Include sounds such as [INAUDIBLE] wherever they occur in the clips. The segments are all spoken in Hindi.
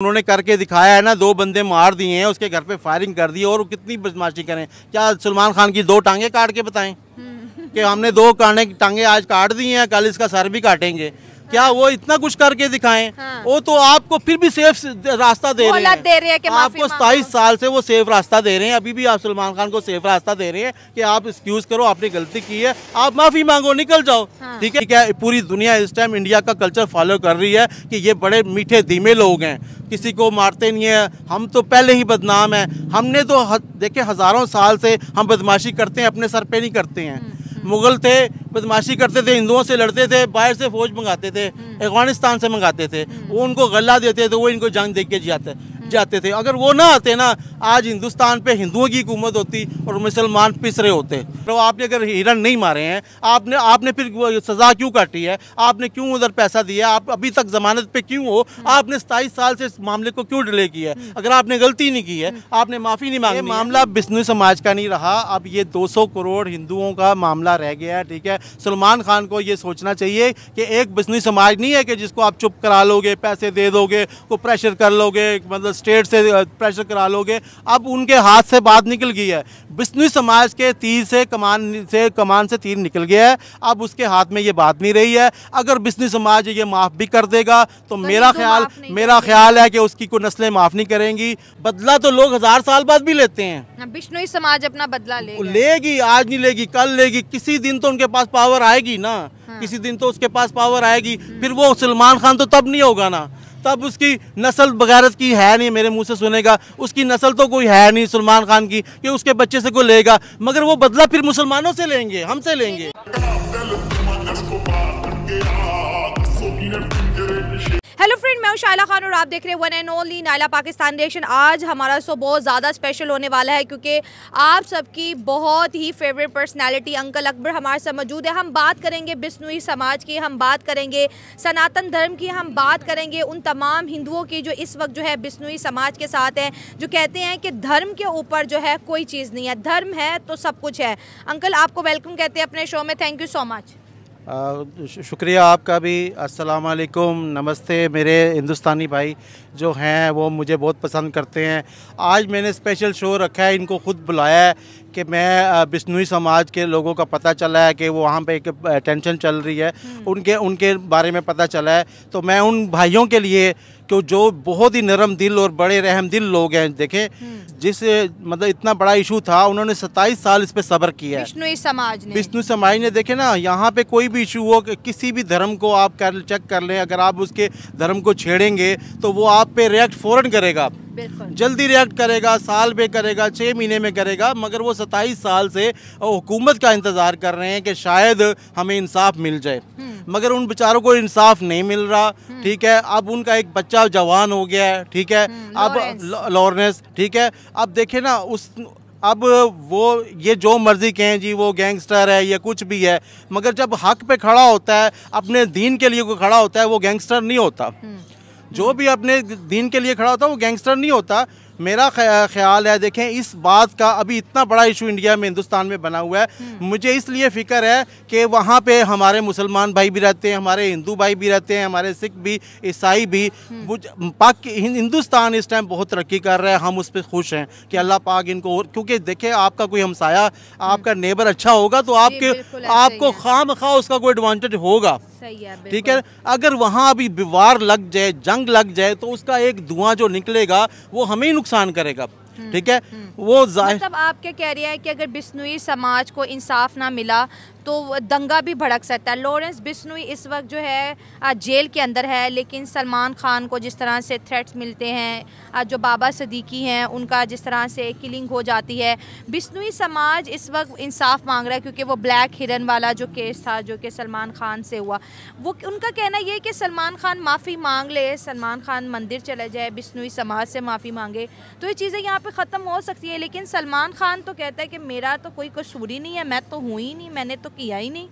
उन्होंने करके दिखाया है ना दो बंदे मार दिए हैं उसके घर पे फायरिंग कर दी और कितनी बदमाशी करें क्या सलमान खान की दो टांगे काट के बताएं हम्म। कि हमने दो काने टांगे आज काट दी हैं कल इसका सर भी काटेंगे क्या वो इतना कुछ करके दिखाए हाँ। वो तो आपको फिर भी सेफ रास्ता दे रहे हैं दे रहे हैं कि आपको सताईस साल से वो सेफ रास्ता दे रहे हैं अभी भी आप सलमान खान को सेफ रास्ता दे रहे हैं कि आप एक्सक्यूज करो आपने गलती की है आप माफी मांगो निकल जाओ हाँ। ठीक है क्या पूरी दुनिया इस टाइम इंडिया का कल्चर फॉलो कर रही है कि ये बड़े मीठे धीमे लोग हैं किसी को मारते नहीं है हम तो पहले ही बदनाम है हमने तो देखे हजारों साल से हम बदमाशी करते हैं अपने सर पे नहीं करते हैं हम्म। मुगल थे बदमाशी करते थे हिंदुओं से लड़ते थे बाहर से फौज मंगाते थे हम्म। अफगानिस्तान से मंगाते थे हम्म। वो उनको गला देते थे वो इनको जंग देख के जियाते जाते थे अगर वो ना आते ना आज हिंदुस्तान पे हिंदुओं की हुकूमत होती और मुसलमान पिसरे होते तो आपने अगर हिरन नहीं मारे हैं आपने आपने फिर सज़ा क्यों काटी है आपने क्यों उधर पैसा दिया आप अभी तक जमानत पे क्यों हो आपने सताईस साल से इस मामले को क्यों डिले किया है अगर आपने गलती नहीं की है आपने माफ़ी नहीं मांगी मामला बिस्नु समाज का नहीं रहा अब ये दो करोड़ हिंदुओं का मामला रह गया है ठीक है सलमान खान को ये सोचना चाहिए कि एक बिस्नु समाज नहीं है कि जिसको आप चुप करा लोगे पैसे दे दोगे को प्रेशर कर लोगे मतलब स्टेट से प्रेशर करा लोगे अब उनके हाथ से बात निकल गई है बिश्नु समाज के तीर से कमान से कमान से तीर निकल गया है अब उसके हाथ में ये बात नहीं रही है अगर बिश्नु समाज ये माफ़ भी कर देगा तो मेरा तो ख्याल मेरा ख्याल है कि उसकी कोई नस्लें माफ़ नहीं करेंगी बदला तो लोग हज़ार साल बाद भी लेते हैं बिश्नोई हाँ, समाज अपना बदला लेगी आज नहीं लेगी कल लेगी किसी दिन तो उनके पास पावर आएगी ना हाँ। किसी दिन तो उसके पास पावर आएगी हम्म। फिर वो सलमान खान तो तब नहीं होगा ना तब उसकी नस्ल बगैरत की है नहीं मेरे मुंह से सुनेगा उसकी नस्ल तो कोई है नहीं सलमान खान की कि उसके बच्चे से कोई लेगा मगर वो बदला फिर मुसलमानों से लेंगे हमसे लेंगे हेलो फ्रेंड मैं शायला खान और आप देख रहे हैं one and only Naila Pakistan reaction आज हमारा शो बहुत ज़्यादा स्पेशल होने वाला है क्योंकि आप सबकी बहुत ही फेवरेट पर्सनालिटी अंकल अकबर हमारे साथ मौजूद है हम बात करेंगे बिस्नुई समाज की हम बात करेंगे सनातन धर्म की हम बात करेंगे उन तमाम हिंदुओं की जो इस वक्त जो है बिस्नुई समाज के साथ हैं जो कहते हैं कि धर्म के ऊपर जो है कोई चीज़ नहीं है धर्म है तो सब कुछ है अंकल आपको वेलकम कहते हैं अपने शो में थैंक यू सो मच शुक्रिया आपका भी अस्सलाम वालेकुम नमस्ते मेरे हिंदुस्तानी भाई जो हैं वो मुझे बहुत पसंद करते हैं आज मैंने स्पेशल शो रखा है इनको ख़ुद बुलाया है कि मैं बिश्नोई समाज के लोगों का पता चला है कि वो वहाँ पे एक टेंशन चल रही है हम्म। उनके उनके बारे में पता चला है तो मैं उन भाइयों के लिए क्यों तो जो बहुत ही नरम दिल और बड़े रहम दिल लोग हैं देखें हम्म। जिस मतलब इतना बड़ा इशू था उन्होंने 27 साल इस पे सबर किया विष्णु समाज ने विष्णु समाज ने देखे ना यहाँ पे कोई भी इशू हो किसी भी धर्म को आप कर चेक कर लें अगर आप उसके धर्म को छेड़ेंगे तो वो आप पे रिएक्ट फ़ौरन करेगा जल्दी रिएक्ट करेगा साल में करेगा छः महीने में करेगा मगर वो सत्ताईस साल से हुकूमत का इंतज़ार कर रहे हैं कि शायद हमें इंसाफ मिल जाए हम्म। मगर उन बेचारों को इंसाफ नहीं मिल रहा हम्म। ठीक है अब उनका एक बच्चा जवान हो गया है ठीक है हम्म, अब लॉरेंस ठीक है अब देखे ना उस अब वो ये जो मर्ज़ी कहें जी वो गैंगस्टर है या कुछ भी है मगर जब हक पे खड़ा होता है अपने दीन के लिए कोई खड़ा होता है वो गैंगस्टर नहीं होता जो भी अपने दीन के लिए खड़ा होता है वो गैंगस्टर नहीं होता मेरा ख्याल है देखें इस बात का अभी इतना बड़ा इशू इंडिया में हिंदुस्तान में बना हुआ है हम्म। मुझे इसलिए फ़िक्र है कि वहाँ पे हमारे मुसलमान भाई भी रहते हैं हमारे हिंदू भाई भी रहते हैं हमारे सिख भी ईसाई भी हम्म। पाक हिंदुस्तान इस टाइम बहुत तरक्की कर रहा है हम उस पर खुश हैं कि हम्म। अल्लाह पाक इनको क्योंकि देखे आपका कोई हमसाया आपका नेबर अच्छा होगा तो आपके आपको खाम खा उसका कोई एडवांटेज होगा सही है ठीक है अगर वहाँ अभी विवार लग जाए जंग लग जाए तो उसका एक धुआं जो निकलेगा वो हमें ही नुकसान करेगा हम्म, ठीक है हम्म। वो मतलब आपके कह रही है कि अगर बिश्नोई समाज को इंसाफ ना मिला तो दंगा भी भड़क सकता है लॉरेंस बिश्नोई इस वक्त जो है जेल के अंदर है लेकिन सलमान खान को जिस तरह से थ्रेट्स मिलते हैं जो बाबा सदीकी हैं उनका जिस तरह से किलिंग हो जाती है बिश्नोई समाज इस वक्त इंसाफ मांग रहा है क्योंकि वो ब्लैक हिरन वाला जो केस था जो कि सलमान खान से हुआ वो उनका कहना यह कि सलमान खान माफ़ी मांग ले सलमान खान मंदिर चले जाए बिश्नोई समाज से माफ़ी मांगे तो ये चीज़ें यहाँ पर ख़त्म हो सकती है लेकिन सलमान खान तो कहता है कि मेरा तो कोई कसूरी नहीं है मैं तो हूँ ही नहीं मैंने तो किया ही नहीं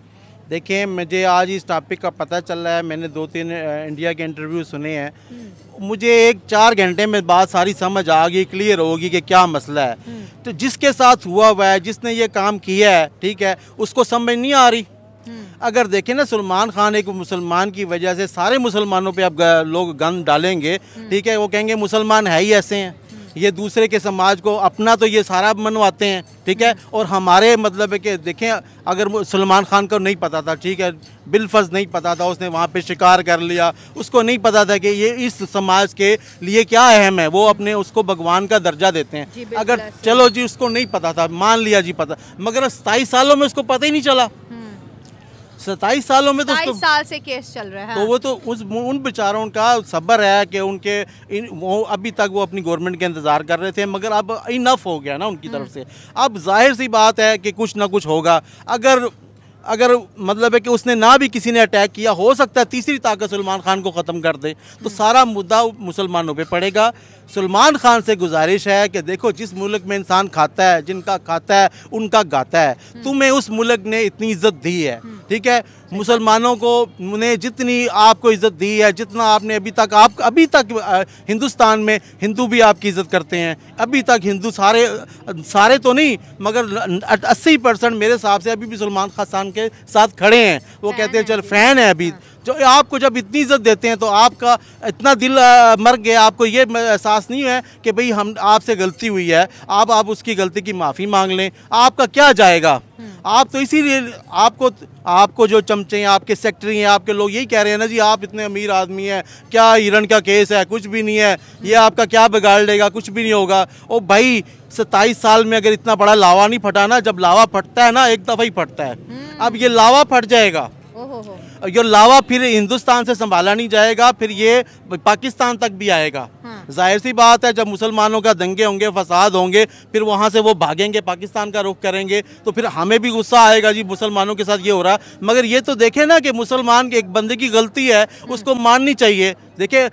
देखिए मुझे आज इस टॉपिक का पता चल रहा है मैंने दो तीन इंडिया के इंटरव्यू सुने हैं हम्म। मुझे एक चार घंटे में बात सारी समझ आ गई क्लियर होगी कि क्या मसला है हम्म। तो जिसके साथ हुआ हुआ है जिसने ये काम किया है ठीक है उसको समझ नहीं आ रही हम्म। अगर देखें ना सलमान खान एक मुसलमान की वजह से सारे मुसलमानों पे अब लोग गंद डालेंगे ठीक है वो कहेंगे मुसलमान है ही ऐसे हैं ये दूसरे के समाज को अपना तो ये सारा मनवाते हैं ठीक है और हमारे मतलब है कि देखें अगर सलमान खान को नहीं पता था ठीक है बिलफज नहीं पता था उसने वहाँ पे शिकार कर लिया उसको नहीं पता था कि ये इस समाज के लिए क्या अहम है वो अपने उसको भगवान का दर्जा देते हैं अगर चलो जी उसको नहीं पता था मान लिया जी पता मगर सताईस सालों में उसको पता ही नहीं चला सताईस सालों में तो उसको साल से केस चल रहा है तो हाँ। वो तो उस उन बेचारों का सब्र है कि उनके इन वो अभी तक वो अपनी गवर्नमेंट का इंतज़ार कर रहे थे मगर अब इनफ हो गया ना उनकी तरफ हम्म। से अब जाहिर सी बात है कि कुछ ना कुछ होगा अगर अगर मतलब है कि उसने ना भी किसी ने अटैक किया हो सकता है तीसरी ताकत सलमान खान को ख़त्म कर दे तो हम्म। सारा मुद्दा मुसलमानों पर पड़ेगा सलमान खान से गुजारिश है कि देखो जिस मुल्क में इंसान खाता है जिनका खाता है उनका गाता है हम्म। तुम्हें उस मुल्क ने इतनी इज्जत दी है हम्म। ठीक है मुसलमानों को ने जितनी आपको इज्जत दी है जितना आपने अभी तक आप अभी तक हिंदुस्तान में हिंदू भी आपकी इज्जत करते हैं अभी तक हिंदू सारे सारे तो नहीं मगर अस्सी परसेंट मेरे हिसाब से अभी भी सलमान खान के साथ खड़े हैं वो कहते हैं चल फैन है अभी हाँ। जो आपको जब इतनी इज्जत देते हैं तो आपका इतना दिल मर गया आपको ये एहसास नहीं है कि भाई हम आपसे गलती हुई है आप आप उसकी गलती की माफ़ी मांग लें आपका क्या जाएगा हम्म। आप तो इसीलिए आपको आपको जो चमचे हैं आपके सेक्रेटरी हैं आपके लोग यही कह रहे हैं ना जी आप इतने अमीर आदमी हैं क्या हिरण का केस है कुछ भी नहीं है ये आपका क्या बिगाड़ लेगा कुछ भी नहीं होगा ओ भाई सत्ताईस साल में अगर इतना बड़ा लावा नहीं फटा ना जब लावा फटता है ना एक दफ़ा ही फटता है हम्म। अब ये लावा फट जाएगा ये लावा फिर हिंदुस्तान से संभाला नहीं जाएगा फिर ये पाकिस्तान तक भी आएगा हाँ। जाहिर सी बात है जब मुसलमानों का दंगे होंगे फसाद होंगे फिर वहाँ से वो भागेंगे पाकिस्तान का रुख करेंगे तो फिर हमें भी गुस्सा आएगा जी मुसलमानों के साथ ये हो रहा मगर ये तो देखें ना कि मुसलमान के एक बंदे की गलती है हाँ। उसको माननी चाहिए देखिए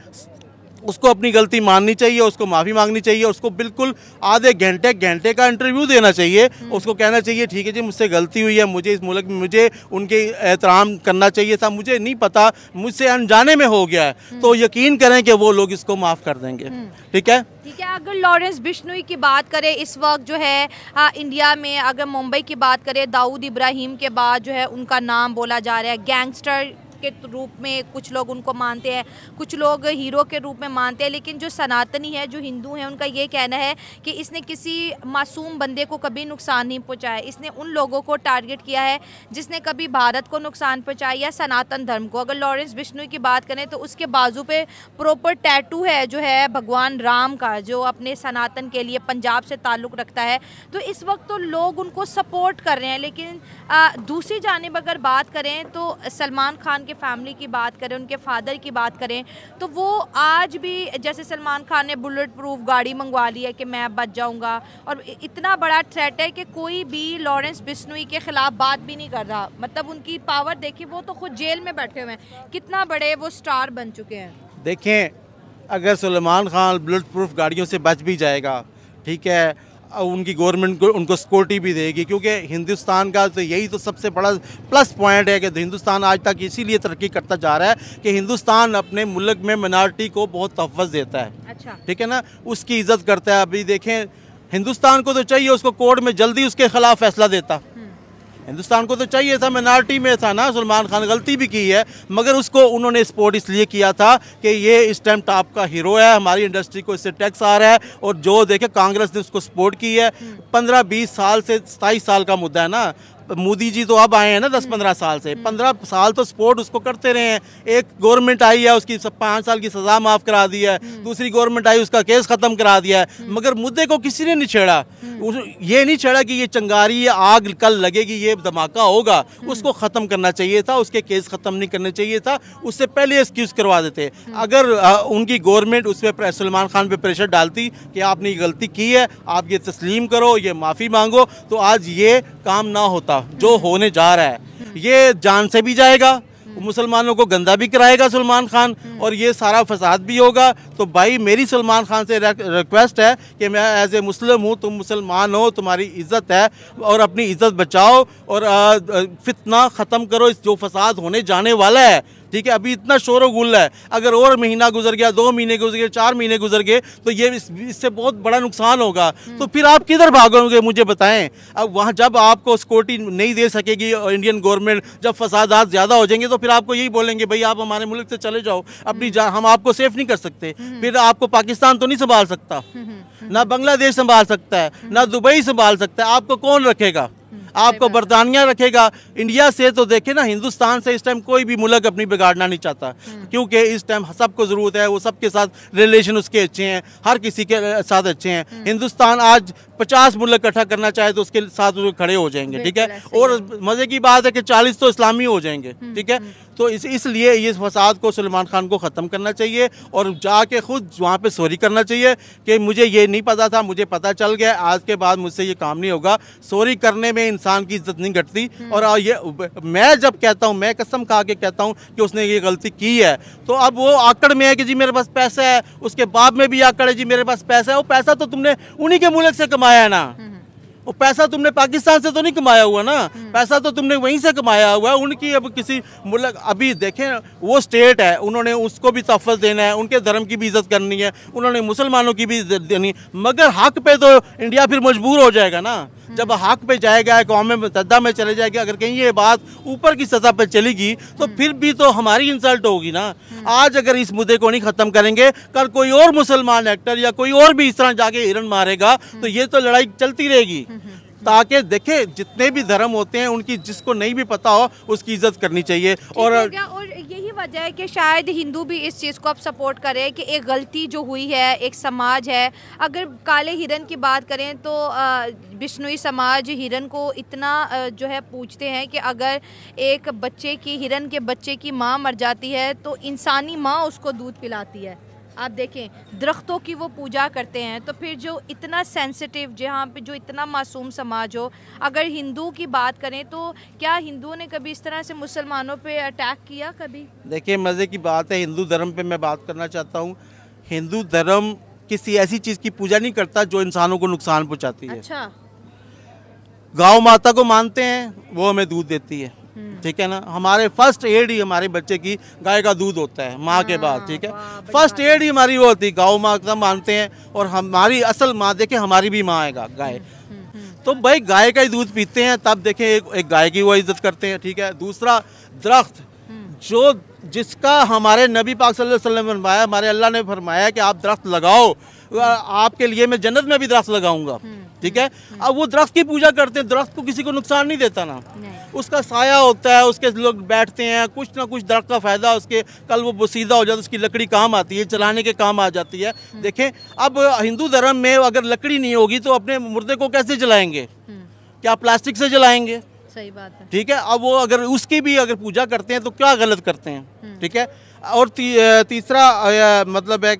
उसको अपनी गलती माननी चाहिए उसको माफ़ी मांगनी चाहिए उसको बिल्कुल आधे घंटे घंटे का इंटरव्यू देना चाहिए हम्म। उसको कहना चाहिए ठीक है जी मुझसे गलती हुई है मुझे इस मुल्क में मुझे उनके एहतराम करना चाहिए था मुझे नहीं पता मुझसे अनजाने में हो गया है हम्म। तो यकीन करें कि वो लोग इसको माफ़ कर देंगे हम्म। ठीक है ठीक है अगर लॉरेंस बिश्नोई की बात करें इस वक्त जो है आ, हाँ, इंडिया में अगर मुंबई की बात करें दाऊद इब्राहिम के बाद जो है उनका नाम बोला जा रहा है गैंगस्टर के रूप में कुछ लोग उनको मानते हैं कुछ लोग हीरो के रूप में मानते हैं लेकिन जो सनातनी है जो हिंदू हैं उनका ये कहना है कि इसने किसी मासूम बंदे को कभी नुकसान नहीं पहुँचाया इसने उन लोगों को टारगेट किया है जिसने कभी भारत को नुकसान पहुँचाया या सनातन धर्म को अगर लॉरेंस बिश्नु की बात करें तो उसके बाजू पर प्रॉपर टैटू है जो है भगवान राम का जो अपने सनातन के लिए पंजाब से ताल्लुक़ रखता है तो इस वक्त तो लोग उनको सपोर्ट कर रहे हैं लेकिन आ, दूसरी जानब अगर बात करें तो सलमान खान के उनके फैमिली की बात करें उनके फादर की बात करें तो वो आज भी जैसे सलमान खान ने बुलेट प्रूफ गाड़ी मंगवा ली है कि मैं बच जाऊँगा और इतना बड़ा थ्रेट है कि कोई भी लॉरेंस बिश्नोई के ख़िलाफ़ बात भी नहीं कर रहा मतलब उनकी पावर देखी वो तो खुद जेल में बैठे हुए हैं कितना बड़े वो स्टार बन चुके हैं देखें अगर सलमान खान बुलेट प्रूफ गाड़ियों से बच भी जाएगा ठीक है उनकी गवर्नमेंट को उनको सिक्योरिटी भी देगी क्योंकि हिंदुस्तान का तो यही तो सबसे बड़ा प्लस पॉइंट है कि हिंदुस्तान आज तक इसीलिए तरक्की करता जा रहा है कि हिंदुस्तान अपने मुल्क में मिनार्टी को बहुत तहफ़ देता है अच्छा ठीक है ना उसकी इज्जत करता है अभी देखें हिंदुस्तान को तो चाहिए उसको कोर्ट में जल्दी उसके खिलाफ फैसला देता हिंदुस्तान को तो चाहिए था मेनार्टी में था ना सलमान खान गलती भी की है मगर उसको उन्होंने सपोर्ट इसलिए किया था कि ये इस टाइम टॉप का हीरो है हमारी इंडस्ट्री को इससे टैक्स आ रहा है और जो देखे कांग्रेस ने उसको सपोर्ट की है पंद्रह बीस साल से सताईस साल का मुद्दा है ना मोदी जी तो अब आए हैं ना दस पंद्रह साल से पंद्रह साल तो सपोर्ट उसको करते रहे हैं एक गवर्नमेंट आई है उसकी पाँच साल की सजा माफ करा दी है दूसरी गवर्नमेंट आई उसका केस खत्म करा दिया है मगर मुद्दे को किसी ने नहीं छेड़ा ये नहीं छेड़ा कि ये चंगारी ये आग कल लगेगी ये धमाका होगा उसको ख़त्म करना चाहिए था उसके केस ख़त्म नहीं करने चाहिए था उससे पहले एक्सक्यूज़ करवा देते अगर उनकी गवर्नमेंट उस पर सलमान खान पर प्रेशर डालती कि आपने ये गलती की है आप ये तस्लीम करो ये माफ़ी मांगो तो आज ये काम ना होता पता जो होने जा रहा है ये जान से भी जाएगा मुसलमानों को गंदा भी कराएगा सलमान खान और ये सारा फसाद भी होगा तो भाई मेरी सलमान खान से रिक्वेस्ट है कि मैं एज ए मुस्लिम हूँ तुम मुसलमान हो तुम्हारी इज्जत है और अपनी इज्जत बचाओ और फितना ख़त्म करो इस जो फसाद होने जाने वाला है ठीक है अभी इतना शोर गुल है अगर और महीना गुजर गया दो महीने गुजर गए चार महीने गुजर गए तो ये इससे बहुत बड़ा नुकसान होगा हम्म। तो फिर आप किधर भागोगे मुझे बताएं अब वहाँ जब आपको सिक्योरिटी नहीं दे सकेगी इंडियन गवर्नमेंट जब फसादात ज़्यादा हो जाएंगे तो फिर आपको यही बोलेंगे भाई आप हमारे मुल्क से चले जाओ अपनी हम्म। जा हम आपको सेफ नहीं कर सकते हम्म। फिर आपको पाकिस्तान तो नहीं संभाल सकता ना बांग्लादेश संभाल सकता है ना दुबई संभाल सकता है आपको कौन रखेगा आपको बरतानिया रखेगा इंडिया से तो देखे ना हिंदुस्तान से इस टाइम कोई भी मुल्क अपनी बिगाड़ना नहीं चाहता हम्म। क्योंकि इस टाइम सबको ज़रूरत है वो सबके साथ रिलेशन उसके अच्छे हैं हर किसी के साथ अच्छे हैं हम्म। हिंदुस्तान आज पचास मुल्क इकट्ठा करना चाहे तो उसके साथ खड़े हो जाएंगे ठीक है और मज़े की बात है कि चालीस तो इस्लामी हो जाएंगे हम्म, ठीक है तो इस इसलिए इस फसाद को सलमान खान को ख़त्म करना चाहिए और जाके खुद वहाँ पे सॉरी करना चाहिए कि मुझे ये नहीं पता था मुझे पता चल गया आज के बाद मुझसे ये काम नहीं होगा सॉरी करने में इंसान की इज्जत नहीं घटती हम्म। और ये मैं जब कहता हूँ मैं कसम खा के कहता हूँ कि उसने ये गलती की है तो अब वो आकड़ में है कि जी मेरे पास पैसा है उसके बाप में भी आकड़ है जी मेरे पास पैसा है वो पैसा तो तुमने उन्हीं के मुल्क से कमाया है ना हम्म। वो पैसा तुमने पाकिस्तान से तो नहीं कमाया हुआ ना हम्म। पैसा तो तुमने वहीं से कमाया हुआ है उनकी अब किसी मुल्क अभी देखें वो स्टेट है उन्होंने उसको भी तहफ़ देना है उनके धर्म की भी इज्जत करनी है उन्होंने मुसलमानों की भी इज्जत देनी मगर हक पे तो इंडिया फिर मजबूर हो जाएगा ना जब हक पे जाएगा कौम में सदा में चले जाएगा अगर कहीं ये बात ऊपर की सतह पर चलेगी तो हम्म। फिर भी तो हमारी इंसल्ट होगी ना हम्म। आज अगर इस मुद्दे को नहीं ख़त्म करेंगे कल कोई और मुसलमान एक्टर या कोई और भी इस तरह जाके हिरन मारेगा हम्म। तो ये तो लड़ाई चलती रहेगी ताकि देखे जितने भी धर्म होते हैं उनकी जिसको नहीं भी पता हो उसकी इज्जत करनी चाहिए और और यही वजह है कि शायद हिंदू भी इस चीज़ को अब सपोर्ट करें कि एक गलती जो हुई है एक समाज है अगर काले हिरन की बात करें तो बिश्नोई समाज हिरन को इतना जो है पूछते हैं कि अगर एक बच्चे की हिरन के बच्चे की माँ मर जाती है तो इंसानी माँ उसको दूध पिलाती है आप देखें दरख्तों की वो पूजा करते हैं तो फिर जो इतना सेंसिटिव जहाँ पे जो इतना मासूम समाज हो अगर हिंदू की बात करें तो क्या हिंदुओं ने कभी इस तरह से मुसलमानों पे अटैक किया कभी देखिए मज़े की बात है हिंदू धर्म पे मैं बात करना चाहता हूँ हिंदू धर्म किसी ऐसी चीज़ की पूजा नहीं करता जो इंसानों को नुकसान पहुँचाती है अच्छा गाँव माता को मानते हैं वो हमें दूध देती है हम्म। ठीक है ना हमारे फर्स्ट एड ही हमारे बच्चे की गाय का दूध होता है माँ के बाद हाँ, ठीक है फर्स्ट एड ही हमारी वो होती है गाँव माँ का मानते हैं और हमारी असल माँ देखे हमारी भी माँ आएगा गाय हम्म, हम्म, तो भाई गाय का ही दूध पीते हैं तब देखें एक, एक गाय की वो इज्जत करते हैं ठीक है दूसरा दरख्त जो जिसका हमारे नबी पाक सल्लल्लाहु अलैहि वसल्लम ने फरमाया हमारे अल्लाह ने फरमाया कि आप दरख्त लगाओ आपके लिए मैं जन्नत में भी दरख्त लगाऊंगा हम्म, ठीक है हम्म, हम्म। अब वो दरख्त की पूजा करते हैं दरख्त को किसी को नुकसान नहीं देता ना उसका साया होता है उसके लोग बैठते हैं कुछ ना कुछ दरख्त का फ़ायदा उसके कल वो बसीदा हो जाता है उसकी लकड़ी काम आती है चलाने के काम आ जाती है देखें अब हिंदू धर्म में अगर लकड़ी नहीं होगी तो अपने मुर्दे को कैसे जलाएंगे क्या प्लास्टिक से जलाएंगे सही बात है ठीक है अब वो अगर उसकी भी अगर पूजा करते हैं तो क्या गलत करते हैं हम्म। ठीक है और ती, तीसरा मतलब है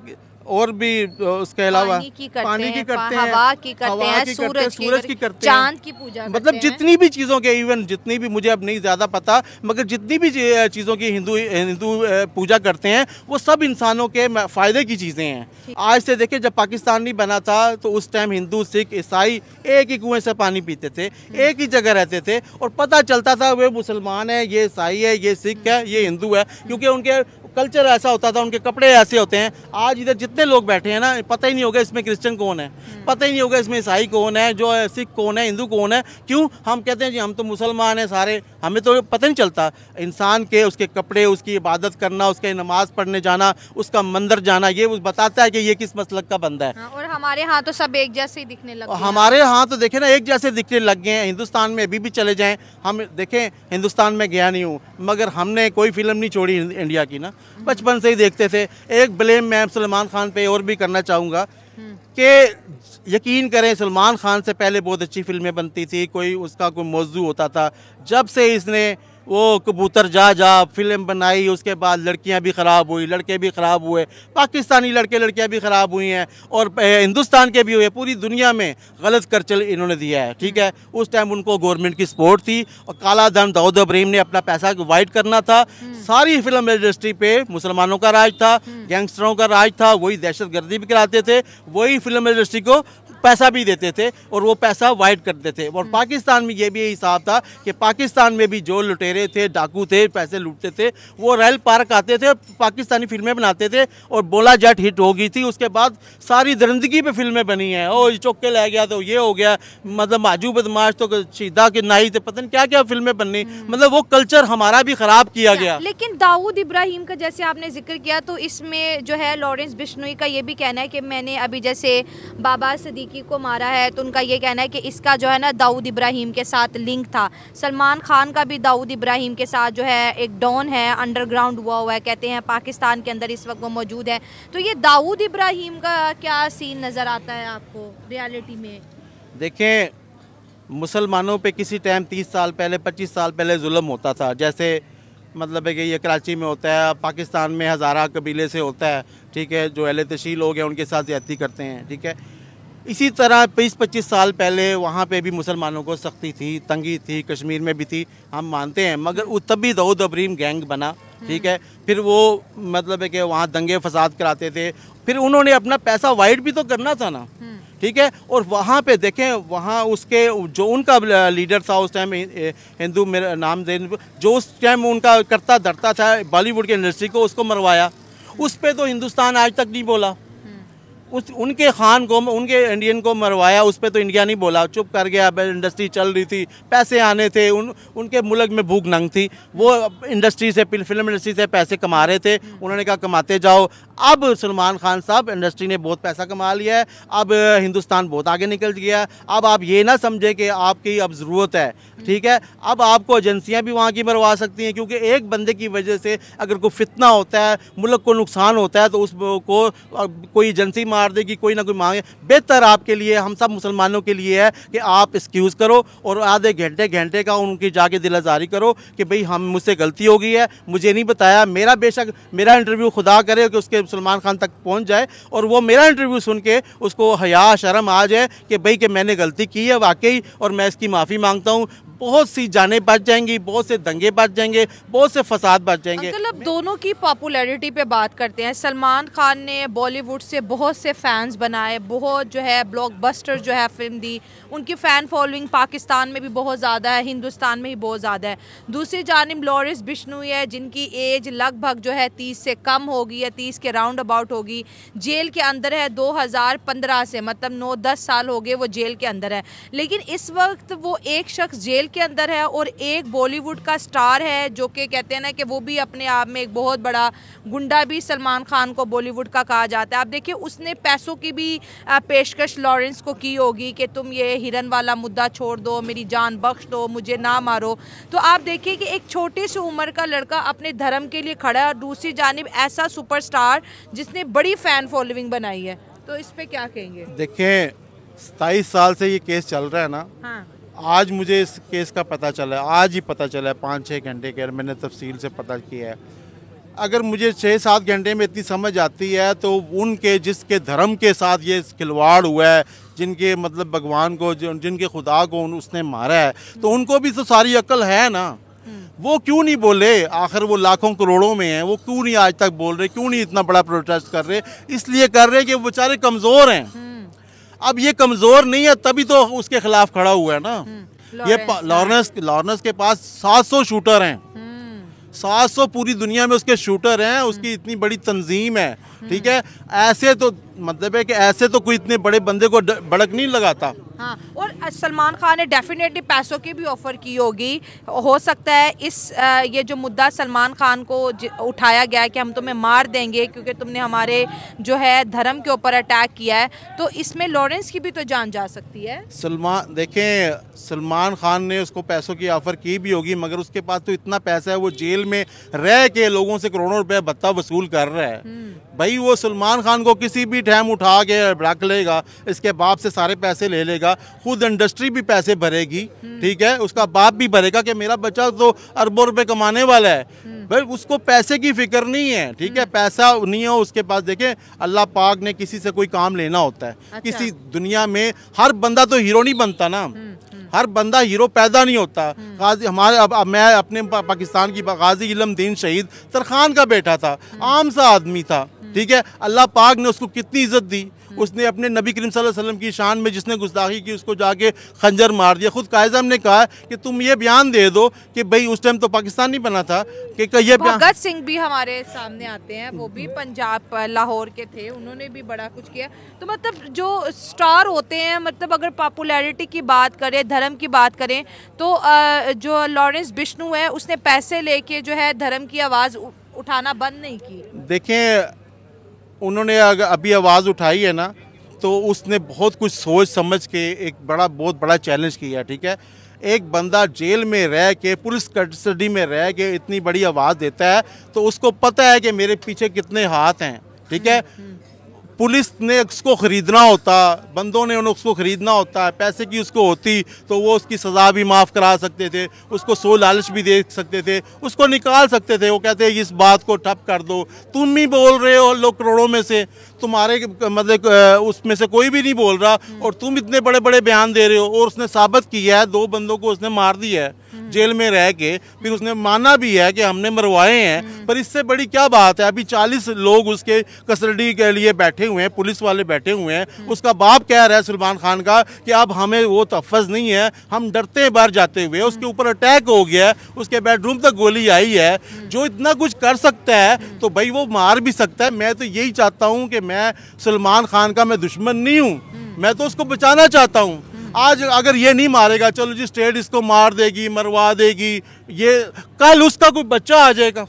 और भी उसके अलावा पानी की करते हैं हवा की करते हैं की सूरज, करते, सूरज की करते चांद की पूजा मतलब जितनी भी चीज़ों के इवन जितनी भी मुझे अब नहीं ज़्यादा पता मगर जितनी भी चीज़ों की हिंदू हिंदू पूजा करते हैं वो सब इंसानों के फ़ायदे की चीज़ें हैं आज से देखे जब पाकिस्तान नहीं बना था तो उस टाइम हिंदू सिख ईसाई एक ही कुएं से पानी पीते थे हम्म। एक ही जगह रहते थे और पता चलता था वे मुसलमान है ये ईसाई है ये सिख है ये हिंदू है क्योंकि उनके कल्चर ऐसा होता था उनके कपड़े ऐसे होते हैं आज इधर जितने लोग बैठे हैं ना पता ही नहीं होगा इसमें क्रिश्चियन कौन है हम्म। पता ही नहीं होगा इसमें ईसाई कौन है जो सिख कौन है हिंदू कौन है क्यों हम कहते हैं जी हम तो मुसलमान हैं सारे हमें तो पता नहीं चलता इंसान के उसके कपड़े उसकी इबादत करना उसके नमाज पढ़ने जाना उसका मंदिर जाना ये वो बताता है कि ये किस मसलक का बंदा है हाँ, और हमारे यहाँ तो सब एक जैसे ही दिखने लगे हमारे यहाँ तो देखे ना एक जैसे दिखने लग गए हैं हिंदुस्तान में अभी भी चले जाएँ हम देखें हिंदुस्तान में गया नहीं हूँ मगर हमने कोई फिल्म नहीं छोड़ी इंडिया की ना बचपन से ही देखते थे एक ब्लेम मैं सलमान खान पर और भी करना चाहूँगा कि यकीन करें सलमान खान से पहले बहुत अच्छी फिल्में बनती थी कोई उसका कोई मौजू होता था जब से इसने वो कबूतर जा जा फिल्म बनाई उसके बाद लड़कियां भी ख़राब हुई लड़के भी ख़राब हुए पाकिस्तानी लड़के लड़कियां भी ख़राब हुई हैं और हिंदुस्तान के भी हुए पूरी दुनिया में गलत करचल इन्होंने दिया है ठीक है उस टाइम उनको गवर्नमेंट की सपोर्ट थी और काला धन दाऊद अब्रीम ने अपना पैसा वाइट करना था हम्म। सारी फिल्म इंडस्ट्री पे मुसलमानों का राज था हम्म। गैंगस्टरों का राज था वही दहशत गर्दी भी कराते थे वही फिल्म इंडस्ट्री को पैसा भी देते थे और वो पैसा वाइड करते थे और हम्म। पाकिस्तान में ये भी हिसाब था कि पाकिस्तान में भी जो लुटेरे थे डाकू थे पैसे लूटते थे वो रैल पार्क आते थे पाकिस्तानी फिल्में बनाते थे और बोला जट हिट हो गई थी उसके बाद सारी दरंदगी पर फिल्में बनी हैं ओ चौके ले गया तो ये हो गया मतलब माजू बदमाश तो सीधा के नाई थे पता नहीं क्या क्या फिल्में बननी हम्म। मतलब वो कल्चर हमारा भी ख़राब किया अच्छा, गया लेकिन दाऊद इब्राहिम का जैसे आपने जिक्र किया तो इसमें जो है लॉरेंस बिश्नोई का ये भी कहना है कि मैंने अभी जैसे बाबा सदीक लड़की को मारा है तो उनका ये कहना है कि इसका जो है ना दाऊद इब्राहिम के साथ लिंक था सलमान खान का भी दाऊद इब्राहिम के साथ जो है एक डॉन है अंडरग्राउंड हुआ हुआ है कहते हैं पाकिस्तान के अंदर इस वक्त वो मौजूद है तो ये दाऊद इब्राहिम का क्या सीन नज़र आता है आपको रियलिटी में देखें मुसलमानों पर किसी टाइम तीस साल पहले पच्चीस साल पहले जुल्म होता था जैसे मतलब है कि ये कराची में होता है पाकिस्तान में हज़ारा कबीले से होता है ठीक है जो अहल तशील लोग हैं उनके साथ ज्यादती करते हैं ठीक है इसी तरह बीस पच्चीस साल पहले वहाँ पे भी मुसलमानों को सख्ती थी तंगी थी कश्मीर में भी थी हम मानते हैं मगर वो तब भी दाऊद अब्रीम गैंग बना ठीक है फिर वो मतलब है कि वहाँ दंगे फसाद कराते थे फिर उन्होंने अपना पैसा वाइड भी तो करना था ना हम्म। ठीक है और वहाँ पे देखें वहाँ उसके जो उनका लीडर था उस टाइम हिंदू मेरा नाम दे जो उस टाइम उनका करता धरता था बॉलीवुड की इंडस्ट्री को उसको मरवाया उस पर तो हिंदुस्तान आज तक नहीं बोला उस उनके खान को उनके इंडियन को मरवाया उस पर तो इंडिया नहीं बोला चुप कर गया इंडस्ट्री चल रही थी पैसे आने थे उन उनके मुल्क में भूख नंग थी वो इंडस्ट्री से फिल्म इंडस्ट्री से पैसे कमा रहे थे उन्होंने कहा कमाते जाओ अब सलमान खान साहब इंडस्ट्री ने बहुत पैसा कमा लिया है अब हिंदुस्तान बहुत आगे निकल गया है अब आप ये ना समझें कि आपकी अब ज़रूरत है ठीक है अब आपको एजेंसियाँ भी वहाँ की मरवा सकती हैं क्योंकि एक बंदे की वजह से अगर कोई फितना होता है मुल्क को नुकसान होता है तो उसको कोई एजेंसी मार मार देगी कोई ना कोई मांगे बेहतर आपके लिए हम सब मुसलमानों के लिए है कि आप एक्सक्यूज़ करो और आधे घंटे घंटे का उनकी जाके दिलाजारी करो कि भाई हम मुझसे गलती हो गई है मुझे नहीं बताया मेरा बेशक मेरा इंटरव्यू खुदा करे कि उसके सलमान खान तक पहुँच जाए और वो मेरा इंटरव्यू सुन के उसको हया शर्म आ जाए कि भाई कि मैंने गलती की है वाकई और मैं इसकी माफ़ी मांगता हूँ बहुत सी जाने बच जाएंगी बहुत से दंगे बच जाएंगे बहुत से फसाद बच जाएंगे मतलब दोनों की पॉपुलैरिटी पे बात करते हैं सलमान खान ने बॉलीवुड से बहुत से फैंस बनाए बहुत जो है ब्लॉकबस्टर जो है फिल्म दी उनकी फ़ैन फॉलोइंग पाकिस्तान में भी बहुत ज़्यादा है हिंदुस्तान में भी बहुत ज़्यादा है दूसरी जानब लॉरिस बिश्नोई है जिनकी एज लगभग जो है तीस से कम होगी या तीस के राउंड अबाउट होगी जेल के अंदर है दो हज़ार पंद्रह से मतलब नौ दस साल हो गए वो जेल के अंदर है लेकिन इस वक्त वो एक शख्स जेल के अंदर है और एक बॉलीवुड का स्टार है जो कि कहते हैं ना कि वो भी अपने आप में एक बहुत बड़ा गुंडा भी सलमान खान को बॉलीवुड का कहा जाता है आप देखिए उसने पैसों की भी पेशकश लॉरेंस को की होगी कि तुम ये हिरन वाला मुद्दा छोड़ दो मेरी जान बख्श दो मुझे ना मारो तो आप देखिए कि एक छोटी सी उम्र का लड़का अपने धर्म के लिए खड़ा है दूसरी जानब ऐसा सुपरस्टार जिसने बड़ी फ़ैन फॉलोइंग बनाई है तो इस पर क्या कहेंगे देखें सताईस साल से ये केस चल रहा है ना हाँ। आज मुझे इस केस का पता चला है आज ही पता चला है पाँच छः घंटे के मैंने तफसील से पता किया है अगर मुझे छः सात घंटे में इतनी समझ आती है तो उनके जिसके धर्म के साथ ये खिलवाड़ हुआ है जिनके मतलब भगवान को जिनके खुदा को उसने मारा है तो उनको भी तो सारी अक्ल है ना वो क्यों नहीं बोले आखिर वो लाखों करोड़ों में हैं वो क्यों नहीं आज तक बोल रहे क्यों नहीं इतना बड़ा प्रोटेस्ट कर रहे इसलिए कर रहे कि बेचारे कमज़ोर हैं अब ये कमजोर नहीं है तभी तो उसके खिलाफ खड़ा हुआ है ना हम्म, ये हाँ। लॉरेंस लॉरेंस के पास 700 शूटर हैं 700 हम्म। पूरी दुनिया में उसके शूटर हैं उसकी हम्म। इतनी बड़ी तंजीम है ठीक है ऐसे तो मतलब है कि ऐसे तो कोई इतने बड़े बंदे को भड़क नहीं लगाता हाँ और सलमान खान ने डेफिनेटली पैसों की भी ऑफर की होगी हो सकता है इस ये जो मुद्दा सलमान खान को उठाया गया है कि हम तुम्हें मार देंगे क्योंकि तुमने हमारे जो है धर्म के ऊपर अटैक किया है तो इसमें लॉरेंस की भी तो जान जा सकती है सलमान देखें सलमान खान ने उसको पैसों की ऑफर की भी होगी मगर उसके पास तो इतना पैसा है वो जेल में रह के लोगों से करोड़ों रुपया भत्ता वसूल कर रहा है हम्म। भाई भाई वो सलमान खान को किसी भी टाइम उठा के रख लेगा इसके बाप से सारे पैसे ले लेगा खुद इंडस्ट्री भी पैसे भरेगी हम्म। ठीक है उसका बाप भी भरेगा कि मेरा बच्चा तो अरबों रुपए कमाने वाला है भाई हम्म। उसको पैसे की फिक्र नहीं है ठीक है हम्म। पैसा नहीं है उसके पास देखें अल्लाह पाक ने किसी से कोई काम लेना होता है अच्छा। किसी दुनिया में हर बंदा तो हीरो नहीं बनता ना हर बंदा हीरो पैदा नहीं होता हम्म। गाजी हमारे अब, मैं अपने पा, पाकिस्तान की गाजी इलम दीन शहीद तरखान का बेटा था हम्म। आम सा आदमी था हम्म। ठीक है अल्लाह पाक ने उसको कितनी इज्जत दी हम्म। उसने अपने नबी करीम वसल्लम की शान में जिसने गुस्ताखी की उसको जाके खंजर मार दिया खुद कायद ने कहा कि तुम ये बयान दे दो कि भाई उस टाइम तो पाकिस्तान नहीं बना था कि ये भगत सिंह भी हमारे सामने आते हैं वो भी पंजाब लाहौर के थे उन्होंने भी बड़ा कुछ किया तो मतलब जो स्टार होते हैं मतलब अगर पॉपुलैरिटी की बात करें धर्म की बात करें तो जो लॉरेंस बिश्नू है उसने पैसे लेके जो है धर्म की आवाज़ उठाना बंद नहीं की देखें उन्होंने अभी आवाज़ उठाई है ना तो उसने बहुत कुछ सोच समझ के एक बड़ा बहुत बड़ा चैलेंज किया ठीक है एक बंदा जेल में रह के पुलिस कस्टडी में रह के इतनी बड़ी आवाज़ देता है तो उसको पता है कि मेरे पीछे कितने हाथ हैं ठीक है हम्म, हम्म। पुलिस ने उसको ख़रीदना होता बंदों ने उन्हें उसको ख़रीदना होता है पैसे की उसको होती तो वो उसकी सज़ा भी माफ़ करा सकते थे उसको सो लालच भी दे सकते थे उसको निकाल सकते थे वो कहते हैं इस बात को ठप कर दो तुम ही बोल रहे हो लोग करोड़ों में से तुम्हारे मतलब उसमें से कोई भी नहीं बोल रहा और तुम इतने बड़े बड़े बयान दे रहे हो और उसने साबित किया है दो बंदों को उसने मार दिया है जेल में रह के फिर उसने माना भी है कि हमने मरवाए हैं हम्म। पर इससे बड़ी क्या बात है अभी चालीस लोग उसके कस्टडी के लिए बैठे हुए हैं पुलिस वाले बैठे हुए हैं हम्म। उसका बाप कह रहा है सलमान खान का कि अब हमें वो तफज तो नहीं है हम डरते हैं बाहर जाते हुए हम्म। उसके ऊपर अटैक हो गया उसके बेडरूम तक गोली आई है जो इतना कुछ कर सकता है तो भाई वो मार भी सकता है मैं तो यही चाहता हूँ कि मैं सलमान खान का मैं दुश्मन नहीं हूँ मैं तो उसको बचाना चाहता हूँ आज अगर ये नहीं मारेगा चलो जी स्टेट इसको मार देगी मरवा देगी ये कल उसका कोई बच्चा आ जाएगा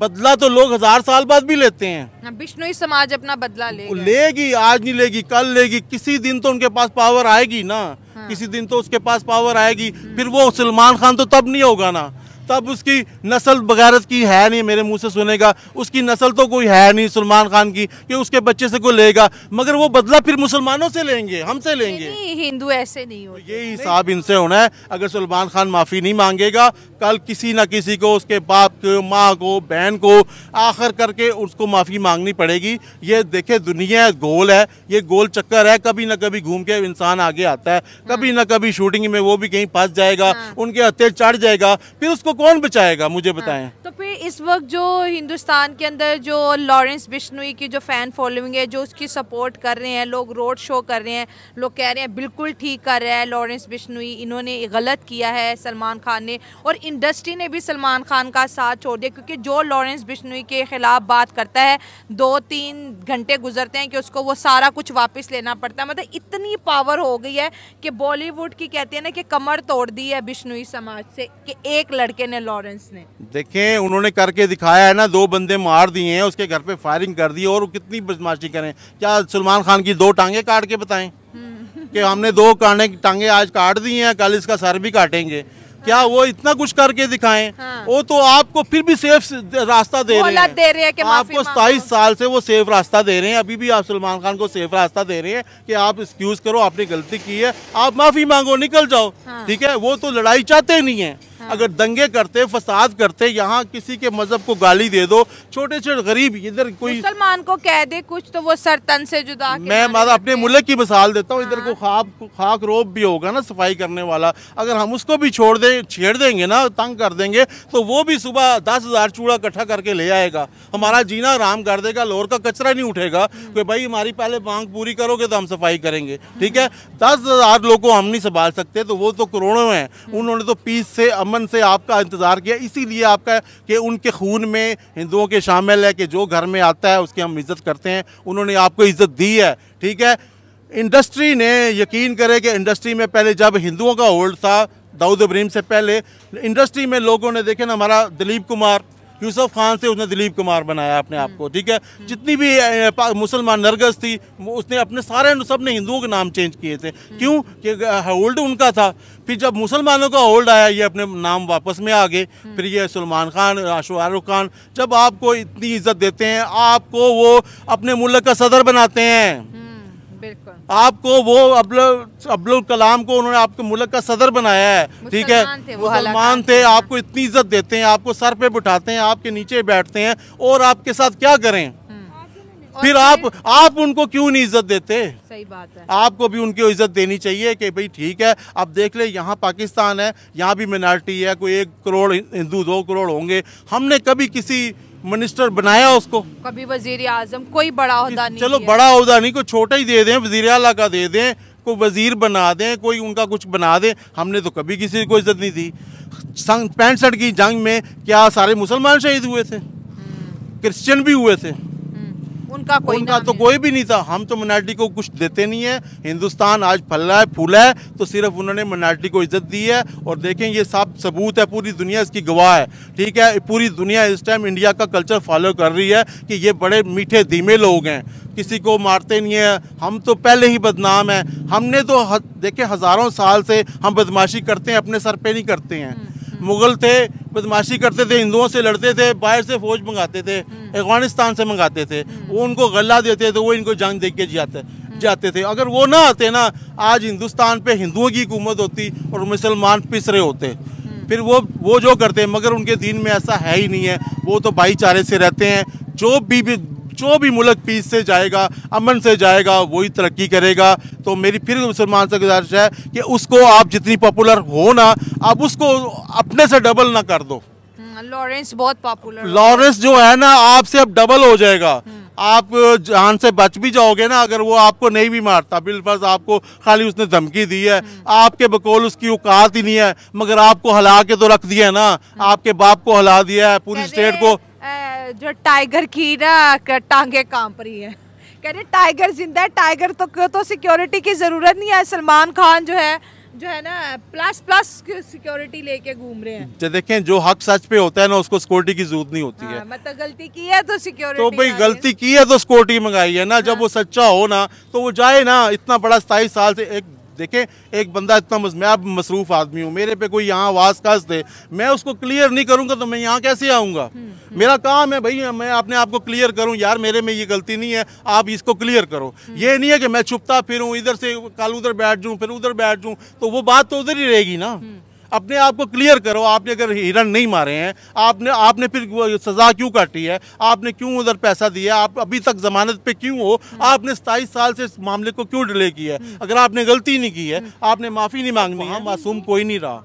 बदला तो लोग हजार साल बाद भी लेते हैं बिश्नोई हाँ, समाज अपना बदला लेगा लेगी आज नहीं लेगी कल लेगी किसी दिन तो उनके पास पावर आएगी ना हाँ। किसी दिन तो उसके पास पावर आएगी फिर वो सलमान खान तो तब नहीं होगा ना तब उसकी नस्ल बग़ैरत की है नहीं मेरे मुंह से सुनेगा उसकी नस्ल तो कोई है नहीं सलमान खान की कि उसके बच्चे से कोई लेगा मगर वो बदला फिर मुसलमानों से लेंगे हमसे लेंगे हिंदू ऐसे नहीं तो हो ये हिसाब इनसे होना है अगर सलमान खान माफ़ी नहीं मांगेगा कल किसी ना किसी को उसके बाप को माँ को बहन को आखिर करके उसको माफ़ी मांगनी पड़ेगी ये देखे दुनिया गोल है ये गोल चक्कर है कभी ना कभी घूम के इंसान आगे आता है कभी हाँ। ना कभी शूटिंग में वो भी कहीं फंस जाएगा हाँ। उनके हत्या चढ़ जाएगा फिर उसको कौन बचाएगा मुझे हाँ, बताएं हाँ, तो फिर इस वक्त जो हिंदुस्तान के अंदर जो लॉरेंस बिश्नोई की जो फ़ैन फॉलोइंग है जो उसकी सपोर्ट कर रहे हैं लोग रोड शो कर रहे हैं लोग कह रहे हैं बिल्कुल ठीक कर रहा है लॉरेंस बिश्नोई इन्होंने गलत किया है सलमान खान ने और इंडस्ट्री ने भी सलमान खान का साथ छोड़ दिया क्योंकि जो लॉरेंस बिश्नोई के ख़िलाफ़ बात करता है दो तीन घंटे गुजरते हैं कि उसको वो सारा कुछ वापस लेना पड़ता है मतलब इतनी पावर हो गई है कि बॉलीवुड की कहते हैं ना कि कमर तोड़ दी है बिश्नोई समाज से कि एक लड़के ने लॉरेंस ने देखे उन्होंने करके दिखाया है ना दो बंदे मार दिए हैं उसके घर पे फायरिंग कर दी और कितनी बदमाशी करें क्या सलमान खान की दो टांगे काट के बताएं कि हमने दो काने टांगे आज काट दी हैं कल इसका सर भी काटेंगे क्या वो इतना कुछ करके दिखाएं हाँ। वो तो आपको फिर भी सेफ रास्ता दे रहे हैं दे रहे हैं कि आपको सताईस साल से वो सेफ रास्ता दे रहे हैं अभी भी आप सलमान खान को सेफ रास्ता दे रहे हैं कि आप एक्सक्यूज करो आपने गलती की है आप माफी मांगो निकल जाओ हाँ। ठीक है वो तो लड़ाई चाहते नहीं है हाँ। अगर दंगे करते फसाद करते यहाँ किसी के मजहब को गाली दे दो छोटे छोटे गरीब इधर कोई मुसलमान को कह दे कुछ तो वो सर तन से जुदा मैं माता अपने मुल्क की मिसाल देता हूँ इधर हाँ। को खाक खाक रोप भी होगा ना सफाई करने वाला अगर हम उसको भी छोड़ दें छेड़ देंगे ना तंग कर देंगे तो वो भी सुबह दस हज़ार चूड़ा इकट्ठा करके ले आएगा हमारा जीना आराम कर देगा लोर का कचरा नहीं उठेगा हम्म। कि भाई हमारी पहले मांग पूरी करोगे तो हम सफाई करेंगे ठीक है दस हज़ार लोग को हम नहीं संभाल सकते तो वो तो करोड़ों हैं हम्म। उन्होंने तो पीस से अम दामन से आपका इंतज़ार किया इसीलिए आपका कि उनके खून में हिंदुओं के शामिल है कि जो घर में आता है उसकी हम इज़्ज़त करते हैं उन्होंने आपको इज़्ज़त दी है ठीक है इंडस्ट्री ने यकीन करे कि इंडस्ट्री में पहले जब हिंदुओं का होल्ड था दाऊद इब्राहिम से पहले इंडस्ट्री में लोगों ने देखे ना हमारा दिलीप कुमार यूसुफ खान से उसने दिलीप कुमार बनाया अपने आप को ठीक है जितनी भी मुसलमान नरगस थी उसने अपने सारे सब ने हिंदुओं के नाम चेंज किए थे हम्म। क्यों कि होल्ड उनका था फिर जब मुसलमानों का होल्ड आया ये अपने नाम वापस में आ गए हम्म। फिर ये सलमान खान शाहरुख खान जब आपको इतनी इज्जत देते हैं आपको वो अपने मुल्क का सदर बनाते हैं हम्म। आपको वो अब्दुल अब्दुल कलाम को उन्होंने आपके मुल्क का सदर बनाया है ठीक है मुसलमान थे आपको इतनी इज्जत देते हैं आपको सर पे बिठाते हैं आपके नीचे बैठते हैं और आपके साथ क्या करें हम्म। फिर आप आप उनको क्यों नहीं इज्जत देते सही बात है आपको भी उनकी इज्जत देनी चाहिए कि भाई ठीक है आप देख ले यहाँ पाकिस्तान है यहाँ भी मिनार्टी है कोई एक करोड़ हिंदू दो करोड़ होंगे हमने कभी किसी मिनिस्टर बनाया उसको कभी वजीर आजम कोई बड़ा नहीं चलो बड़ा अहदा नहीं कोई छोटा ही दे दें वजीर अला का दे दें कोई वजीर बना दें कोई उनका कुछ बना दें हमने तो कभी किसी को इज्जत नहीं दी पैंसठ की जंग में क्या सारे मुसलमान शहीद हुए थे हम्म। क्रिश्चियन भी हुए थे उनका कोई उनका तो कोई भी नहीं था हम तो मिनार्टी को कुछ देते नहीं है हिंदुस्तान आज फल रहा है फूला है तो सिर्फ उन्होंने मिनार्टी को इज्जत दी है और देखें ये सब सबूत है पूरी दुनिया इसकी गवाह है ठीक है पूरी दुनिया इस टाइम इंडिया का कल्चर फॉलो कर रही है कि ये बड़े मीठे धीमे लोग हैं किसी को मारते नहीं है हम तो पहले ही बदनाम है हमने तो देखे हज़ारों साल से हम बदमाशी करते हैं अपने सर पर नहीं करते हैं मुगल थे बदमाशी करते थे हिंदुओं से लड़ते थे बाहर से फौज मंगाते थे हम्म। अफगानिस्तान से मंगाते थे हम्म। वो उनको गला देते थे वो इनको जंग दे के जाते हम्म। जाते थे अगर वो ना आते ना आज हिंदुस्तान पे हिंदुओं की हुकूमत होती और मुसलमान पिसरे होते फिर वो वो जो करते हैं मगर उनके दीन में ऐसा है ही नहीं है वो तो भाईचारे से रहते हैं जो भी, भी जो भी मुल्क पीस से जाएगा अमन से जाएगा वही तरक्की करेगा तो मेरी फिर मुसलमान से गुजारिश है कि उसको आप जितनी पॉपुलर हो ना आप उसको अपने से डबल ना कर दो हम्म, लॉरेंस बहुत पॉपुलर लॉरेंस जो है ना आपसे अब डबल हो जाएगा हम्म। आप जान से बच भी जाओगे ना अगर वो आपको नहीं भी मारता बिलफर्ज आपको खाली उसने धमकी दी है हम्म। आपके बकोल उसकी औकात ही नहीं है मगर आपको हला के तो रख दिया है ना आपके बाप को हला दिया है पूरी स्टेट को जो टाइगर की ना टांगे कांप रही है कह रहे टाइगर जिंदा है टाइगर तो क्यों तो सिक्योरिटी की ज़रूरत नहीं है सलमान खान जो है जो है ना प्लस प्लस सिक्योरिटी लेके घूम रहे हैं जो देखें जो हक सच पे होता है ना उसको सिक्योरिटी की जरूरत नहीं होती हाँ, है मतलब गलती की है तो सिक्योरिटी तो भाई गलती की है तो सिक्योरिटी मंगाई है ना हाँ। जब वो सच्चा हो ना तो वो जाए ना इतना बड़ा सताईस साल से एक देखें एक बंदा इतना मैं अब मसरूफ आदमी हूँ मेरे पे कोई यहाँ वास दे मैं उसको क्लियर नहीं करूँगा तो मैं यहाँ कैसे आऊँगा हम्म। मेरा काम है भाई मैं अपने आप को क्लियर करूँ यार मेरे में ये गलती नहीं है आप इसको क्लियर करो हम्म। ये नहीं है कि मैं छुपता फिरूँ इधर से कल उधर बैठ जाऊँ फिर उधर बैठ जाऊँ तो वो बात तो उधर ही रहेगी ना हम्म। अपने आप को क्लियर करो आपने अगर हिरन नहीं मारे हैं आपने आपने फिर सज़ा क्यों काटी है आपने क्यों उधर पैसा दिया आप अभी तक जमानत पे क्यों हो हम्म। आपने सताईस साल से इस मामले को क्यों डिले किया है अगर आपने गलती नहीं की है आपने माफ़ी नहीं मांगनी तो है मासूम कोई नहीं रहा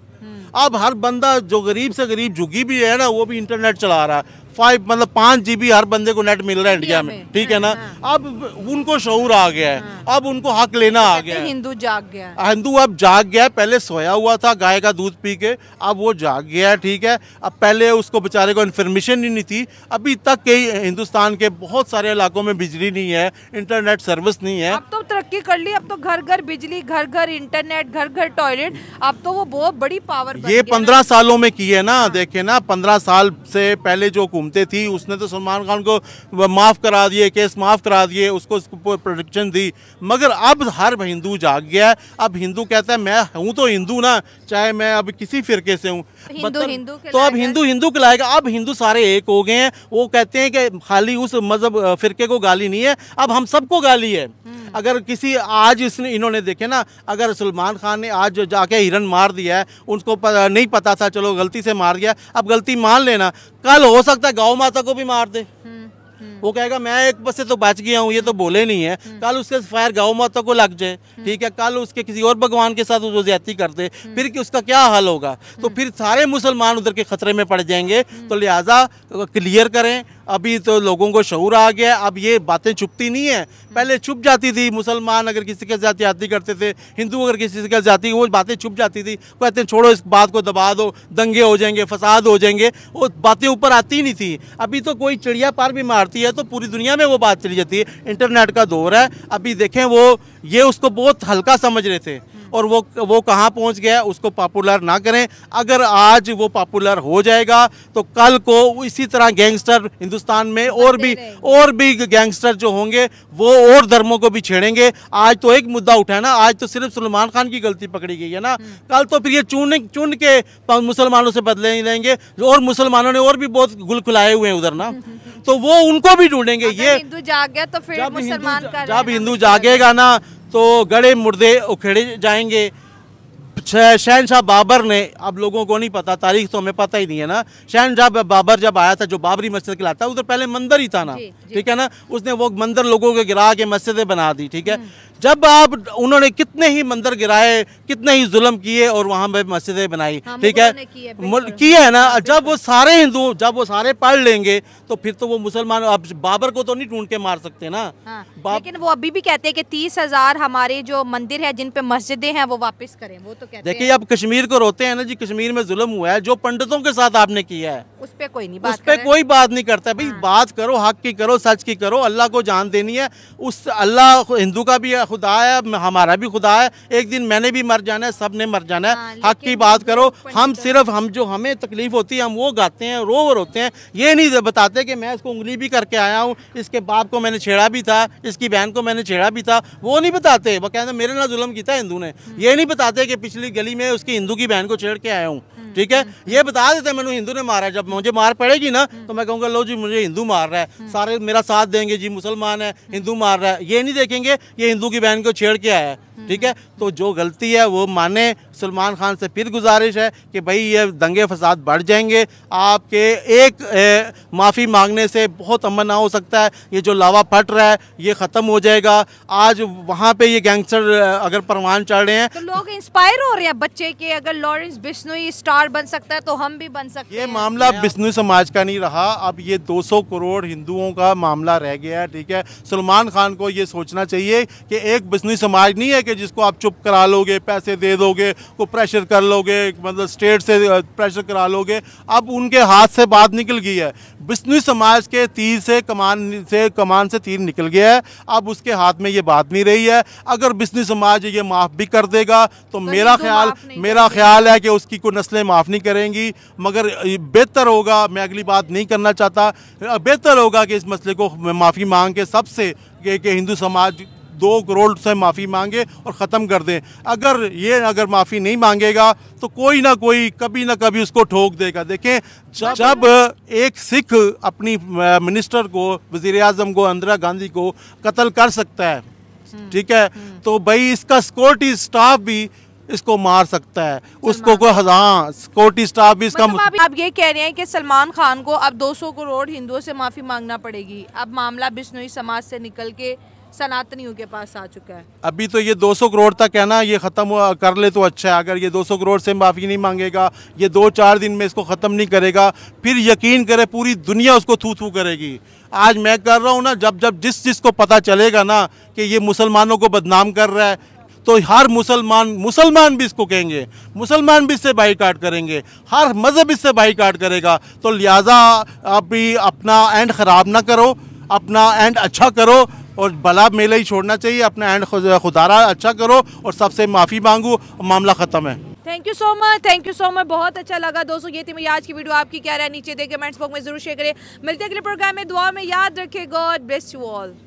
अब हर बंदा जो गरीब से गरीब झुकी भी है ना वो भी इंटरनेट चला रहा है फाइव मतलब पाँच जीबी हर बंदे को नेट मिल रहा है इंडिया में ठीक है ना हाँ, हाँ। अब उनको शौर आ गया है हाँ। अब उनको हक लेना आ गया हिंदू जाग गया हिंदू अब जाग गया पहले सोया हुआ था गाय का दूध पी के अब वो जाग गया है ठीक है अब पहले उसको बेचारे को इन्फॉर्मेशन ही नहीं थी अभी तक के हिंदुस्तान के बहुत सारे इलाकों में बिजली नहीं है इंटरनेट सर्विस नहीं है अब तो तरक्की कर ली अब तो घर घर बिजली घर घर इंटरनेट घर घर टॉयलेट अब तो वो बहुत बड़ी पावर ये पंद्रह सालों में की है ना देखे ना पंद्रह साल से पहले जो हुकूमत घूमते थी उसने तो सलमान खान को माफ़ करा दिए केस माफ़ करा दिए उसको प्रोटेक्शन दी मगर अब हर हिंदू जाग गया अब हिंदू कहता है मैं हूँ तो हिंदू ना चाहे मैं अब किसी फिरके से हूँ मतलब तो अब हिंदू हिंदू कहलाएगा अब हिंदू सारे एक हो गए हैं वो कहते हैं कि खाली उस मज़हब फिरके को गाली नहीं है अब हम सबको गाली है हम्म। अगर किसी आज इसने इन्होंने देखे ना अगर सलमान खान ने आज जाके हिरन मार दिया है उनको नहीं पता था चलो गलती से मार दिया अब गलती मान लेना कल हो सकता है गौ माता को भी मार दे हम्म, हम्म। वो कहेगा मैं एक बस से तो बच गया हूँ ये तो बोले नहीं है हम्म। कल उसके फायर गौ माता को लग जाए ठीक है कल उसके किसी और भगवान के साथ वो ज्यादा कर दे फिर कि उसका क्या हल होगा तो फिर सारे मुसलमान उधर के खतरे में पड़ जाएंगे तो लिहाजा क्लियर करें अभी तो लोगों को शहूर आ गया अब ये बातें छुपती नहीं है पहले छुप जाती थी मुसलमान अगर किसी के साथ जाती करते थे हिंदू अगर किसी के जाती वो बातें छुप जाती थी कहते छोड़ो इस बात को दबा दो दंगे हो जाएंगे फसाद हो जाएंगे वो बातें ऊपर आती नहीं थी अभी तो कोई चिड़िया पार भी मारती है तो पूरी दुनिया में वो बात चली जाती है इंटरनेट का दौर है अभी देखें वो ये उसको बहुत हल्का समझ रहे थे और वो वो कहाँ पहुँच गया उसको पॉपुलर ना करें अगर आज वो पॉपुलर हो जाएगा तो कल को इसी तरह गैंगस्टर हिंदुस्तान में और भी और भी गैंगस्टर जो होंगे वो और धर्मों को भी छेड़ेंगे आज तो एक मुद्दा उठा है ना आज तो सिर्फ सलमान खान की गलती पकड़ी गई है ना हम्म। कल तो फिर ये चुन चुन के मुसलमानों से बदले नहीं लेंगे और मुसलमानों ने और भी बहुत गुल खुलाए हुए हैं उधर ना [LAUGHS] तो वो उनको भी ढूंढेंगे ये हिंदू जाग गया तो फिर जब हिंदू जागेगा ना तो गड़े मुर्दे उखेड़े जाएंगे शहनशाह बाबर ने अब लोगों को नहीं पता तारीख तो हमें पता ही नहीं है ना शहनशाह बाबर जब आया था जो बाबरी मस्जिद के लाता उधर पहले मंदिर ही था ना ठीक है ना उसने वो मंदिर लोगों के गिरा के मस्जिदें बना दी ठीक है हम्म, जब आप उन्होंने कितने ही मंदिर गिराए कितने ही जुल्म किए और वहाँ पे मस्जिदें बनाई हाँ, ठीक है किए है ना हाँ, जब वो सारे हिंदू जब वो सारे पढ़ लेंगे तो फिर तो वो मुसलमान अब बाबर को तो नहीं ढूंढ के मार सकते ना हाँ, लेकिन वो अभी भी कहते हैं कि तीस हजार हमारे जो मंदिर है जिन पे मस्जिदें हैं वो वापस करें वो तो कहते देखिए आप कश्मीर को रोते हैं ना जी कश्मीर में जुलम हुआ है जो पंडितों के साथ आपने किया है उस पर कोई नहीं उस पर कोई बात नहीं करता भाई हाँ। बात करो हक की करो सच की करो अल्लाह को जान देनी है उस अल्लाह हिंदू का भी खुदा है हमारा भी खुदा है एक दिन मैंने भी मर जाना है सब ने मर जाना है हाँ, हक की बात करो हम सिर्फ हम जो हमें तकलीफ होती है हम वो गाते हैं रो वो रोते हैं ये नहीं बताते कि मैं इसको उंगली भी करके आया हूँ इसके बाप को मैंने छेड़ा भी था इसकी बहन को मैंने छेड़ा भी था वो नहीं बताते वो कहते मेरे ना जुलम किया हिंदू ने हम्म। ये नहीं बताते कि पिछली गली में उसकी हिंदू की बहन को छेड़ के आया हूँ ठीक है ये बता देते मैंने हिंदू ने मारा है जब मुझे मार पड़ेगी ना तो मैं कहूँगा लो जी मुझे हिंदू मार रहा है सारे मेरा साथ देंगे जी मुसलमान है हिंदू मार रहा है ये नहीं देखेंगे ये हिंदू की बहन को छेड़ के आया है ठीक है तो जो गलती है वो माने सलमान खान से फिर गुजारिश है कि भाई ये दंगे फसाद बढ़ जाएंगे आपके एक माफ़ी मांगने से बहुत अमन हो सकता है ये जो लावा फट रहा है ये ख़त्म हो जाएगा आज वहाँ पे ये गैंगस्टर अगर परवान चढ़ रहे हैं तो लोग इंस्पायर हो रहे हैं बच्चे के अगर लॉरेंस बिश्नोई स्टार सरकार बन सकता है तो हम भी बन सकते ये हैं मामला बिश्नोई समाज का नहीं रहा अब ये 200 करोड़ हिंदुओं का मामला रह गया है ठीक है सलमान खान को ये सोचना चाहिए कि एक बिश्नोई समाज नहीं है कि जिसको आप चुप करा लोगे पैसे दे दोगे को प्रेशर कर लोगे मतलब स्टेट से प्रेशर करा लोगे अब उनके हाथ से बात निकल गई है बिश्नोई समाज के तीर से कमान से कमान से तीर निकल गया है अब उसके हाथ में ये बात नहीं रही है अगर बिश्नोई समाज ये माफ़ भी कर देगा तो, तो मेरा ख्याल मेरा ख्याल है कि उसकी कोई नस्लें माफ़ नहीं करेंगी मगर बेहतर होगा मैं अगली बात नहीं करना चाहता बेहतर होगा कि इस मसले को माफ़ी मांग के सबसे कि हिंदू समाज दो करोड़ से माफ़ी मांगे और ख़त्म कर दें अगर ये अगर माफ़ी नहीं मांगेगा तो कोई ना कोई कभी ना कभी उसको ठोक देगा देखें जब, जब एक सिख अपनी मिनिस्टर को वजीर अजम को इंदिरा गांधी को कत्ल कर सकता है हम्म। ठीक है हम्म। तो भाई इसका सिक्योरिटी स्टाफ भी इसको मार सकता है उसको कोई हजार सिक्योरिटी स्टाफ भी इसका मतलब आप, आप ये कह रहे हैं कि सलमान खान को अब 200 करोड़ हिंदुओं से माफ़ी मांगना पड़ेगी अब मामला बिश्नोई समाज से निकल के सनातनियों के पास आ चुका है अभी तो ये 200 करोड़ तक है ना ये ख़त्म कर ले तो अच्छा है अगर ये 200 करोड़ से माफ़ी नहीं मांगेगा ये दो चार दिन में इसको ख़त्म नहीं करेगा फिर यकीन करे पूरी दुनिया उसको थू थू करेगी आज मैं कर रहा हूँ ना जब जब जिस जिसको पता चलेगा ना कि ये मुसलमानों को बदनाम कर रहा है तो हर मुसलमान मुसलमान भी इसको कहेंगे मुसलमान भी इससे बाईकाट करेंगे हर मज़हब इससे बाईकाट करेगा तो लिहाजा आप भी अपना एंड ख़राब ना करो अपना एंड अच्छा करो और भला मेला ही छोड़ना चाहिए अपना एंड खुदारा अच्छा करो और सबसे माफ़ी मांगू मामला ख़त्म है thank you so much thank you so much बहुत अच्छा लगा दोस्तों ये थी मेरी आज की वीडियो आपकी क्या रहा है नीचे देखे कमेंट्स बॉक्स में जरूर शेयर करें मिलते हैं अगले प्रोग्राम में दुआ में याद रखे गॉड ब्लेस यू ऑल